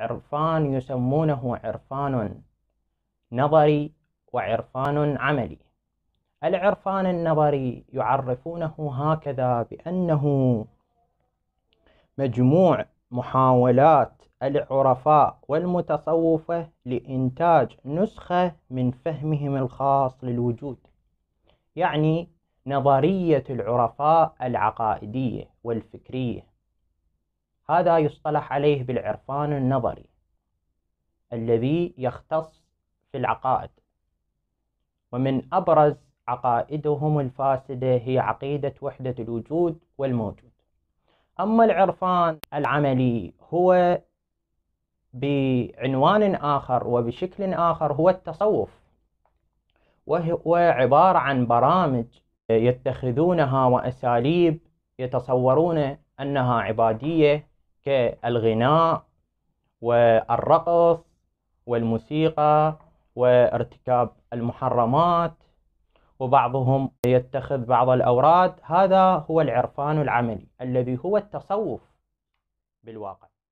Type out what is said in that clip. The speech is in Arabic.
عرفان يسمونه عرفان نظري وعرفان عملي العرفان النظري يعرفونه هكذا بأنه مجموع محاولات العرفاء والمتصوفة لإنتاج نسخة من فهمهم الخاص للوجود يعني نظرية العرفاء العقائدية والفكرية هذا يصطلح عليه بالعرفان النظري الذي يختص في العقائد ومن أبرز عقائدهم الفاسدة هي عقيدة وحدة الوجود والموجود أما العرفان العملي هو بعنوان آخر وبشكل آخر هو التصوف وهو عبارة عن برامج يتخذونها وأساليب يتصورون أنها عبادية كالغناء والرقص والموسيقى وارتكاب المحرمات وبعضهم يتخذ بعض الأوراد هذا هو العرفان العملي الذي هو التصوف بالواقع